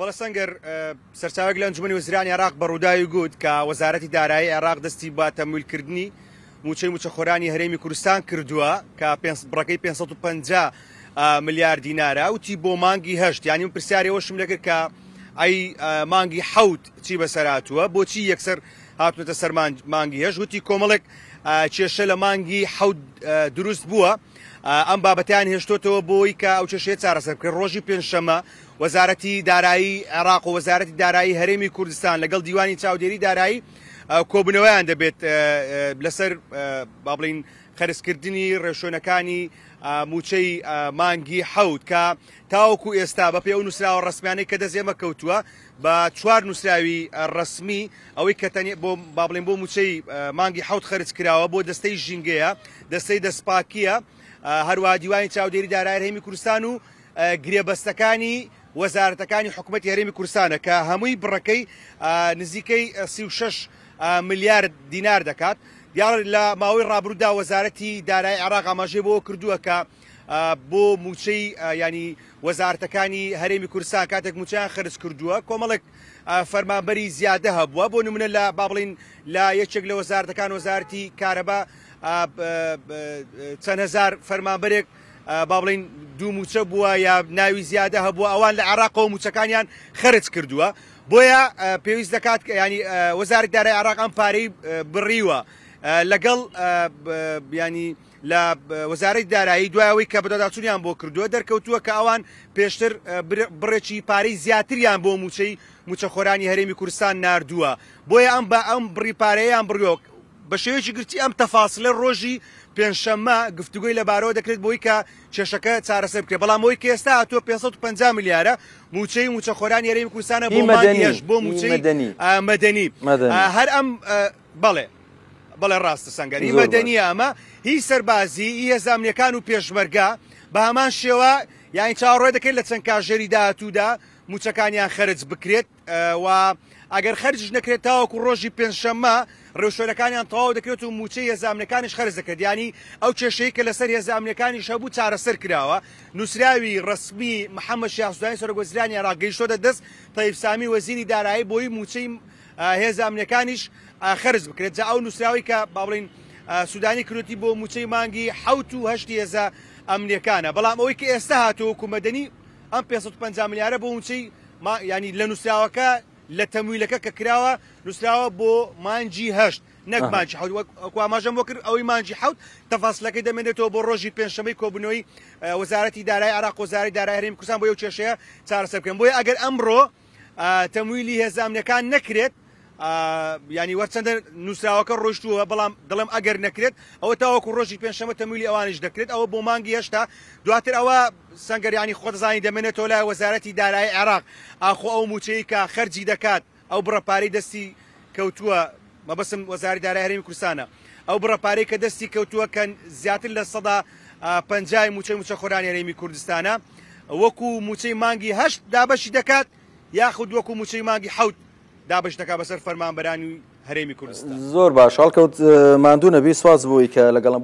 بەڵە سەنگەر سەرچاوێک لە ئەنجومی وزرانی عراق بەڕووداوی گوت کە وەزارەتی دارایی عێراق دەستی با تەمولکردنی موچەی موچەخۆرانی هەرێمی کوردستان کردووە کە بڕەکەی 550 ملیار دینارە وتی بۆ مانگی هەشت یانی پرسیارەوەشم لەگەر کە ئەی مانگی حوت چی بەسەراتوە بۆچی یەکسەر هاتوتە سەر مانگی هەش وتی کۆمەڵێک کێشە لە مانگی حەود دروست بووە ئەم بابەتیان هێشتۆتەوە بۆی کە ئەو چێشەیە چارەسەر کرد ڕۆژی پێنجشەمە وەزارەتی دارایی عراق و وەزارەتی دارایی هەرێمی کوردستان لەگەڵ دیوانی چاودێری دارایی کۆبنەوەیان دەبێت لەسەر بابلین خەرسکردنی ڕێشۆنەکانی موچەی مانگی حەوت کە تاوەکو ئێستا بە پێ و نووسراوە ڕسمیانەی کە دەزێمە کەوتووە بە چوار نووسراوی ڕسمی ئەوەی کە بۆ با بڵێن بۆ موچەی مانگی حوت خرج کراوە بۆ دەستەی ژینگەیە دەستەی دەستپاکیە هەروە دیوانی چاودێری دارای هەمی کوردستان و گرێبەستەکانی وەزارەتەکانی حکوومەتتی هەرێمی کورسانە کە هەمووی بڕەکەی نزیکەی 36 ملیارد دینار دەکات دیار لە ماوەی ڕابرودا وەزارەتی دارای عراق ئاماژێ بۆ کردووە کە بۆ موچەی ینی وەزارتەکانی هەرێمی کورسا کاتێک موچیان خرج کردووە کۆمەڵک فەرمانبەری زیادە هەبووە بۆ نمونە لە با بڵین لە یەکێک لە وەزارتەکان وەزارتی کارەبا چەندهزار فەرمانبەرێک با بڵین دوو موچە بووە یا ناوی زیادە هەبووە ئەوان لە عراقەوە موچەکانیان خرج کردووە بۆیە پێویست دەکات ینی وەزارت دارای عراق ئەم پارەی بڕیوە لەگەڵ بیانی لە وەزارەی دارایی دوایەوەی کە بەداداچونیان بۆ کردووە دەرکەوتووە کە ئەوان پێشتر بڕێکی پارەی زیاتریان بۆ موچەی موچەخۆرانی هەرێمی کوردستان نردووە بۆیە ئەم بە ئەم بڕیپارەیان بڕۆک بە شێوێکی گرتی ئەم تەفااصلە ڕۆژی پێنجشەممە گفتوگوی لە بارەوە دەکرێت بۆی کە کێشەکە چارەسە بکرێ بەڵام ئەوی کێستا هاتووە 550 میلیارە موچەی موچەخۆران یارەی کوسانە بۆ مەدەنیش بۆ موچەی مەدەنی هەر ئەم بەڵێ بەڵێ ڕاستە سنگەری مەدەنی ئەمە هیچ سەربازی ئی هێزانامنیەکان و پێشمەرگا بە هەمان شێوە یانی چاڕۆی دەکەیت لە چەند کاژێری داهاتوودا موچەکانیان خرج بکرێت و ئەگەر خرجش نەکرێت تاوەکو ڕۆژی پێنجشەممە ڕێوشۆرەکانیان تەواو دەکرێت و موچەی هێزانەکانش خرج دەکردیانی ئەو کێشەی کە لەسەر هێزانەکانی شەبوو چارەسەر کراوە نووسراوی ڕسمی محەممە شیاسودانی سەرگۆزرانی ڕاگەیشتۆدە دەست تەیفسامی وەزیری دارایی بۆی موچەی هێزانەکانیش خرج بکرێت جا ئەو نووسراوی کە باڵین سودانی کروتی بۆ موچەی مانگی حوت و هەشتی هێزە ئەمریکانە بەڵام ئەوەی کە ئێستا هاتووە کومەدەنی ئەم 550 میلیارە بۆ چی ینی لە نووسراوەکە لە تەمویلەکە کە کراوە نووسراوە بۆ مانجی هەشت نەک مانجی حوتکو ئاماژەم بۆ کرد ئەوەی مانجی حوت تەفاسلەکەی دەمێنێتەوە بۆ ڕۆژی پێنجشەمەی کۆبنەوەی وەزارەتی دارای عراق وەزاری دارای هەرێم کوردستان بۆ ئەو کێشەیە چارەسەر بکەن بۆیە ئەگەر ئەمڕۆ تەمویلی هێزانامەکان نەکرێت ینی وەرچەندە نووسراوەکە ڕۆشتووە بەڵام دڵم ئەگەر نەکرێت ئەوە تاوەکو ڕۆژی پێنجشەمە تەمیلی ئەوانش دەکرێت ئەوە بۆ مانگی هێشتا دواتر ئەوە سنگەریانی خۆتزانی دەمێنێتەوە لای وەزارەتی دارایی عێراق ئاخۆ ئەو موچەی کە خەرجی دەکات ئەو بڕەپارەی دەستی کەوتووە مەبەسم وەزاری دارای هەرمی کوردستانە ئەو بڕەپارەی کە دەستی کەوتووە کەن زیاتر لە سەدا پنجای موچەی موچە خۆرانی هەرێمی کوردستانە وەکو موچەی مانگی هەشت دابەشی دەکات یاخود وەکو موچەی مانگی حوت دابشتەکە بەسەر فەرمانبەرانی هەرێمی کوردستان زۆر باش هەڵکەوت مادوونەبی سواز بووی کە لەگەڵم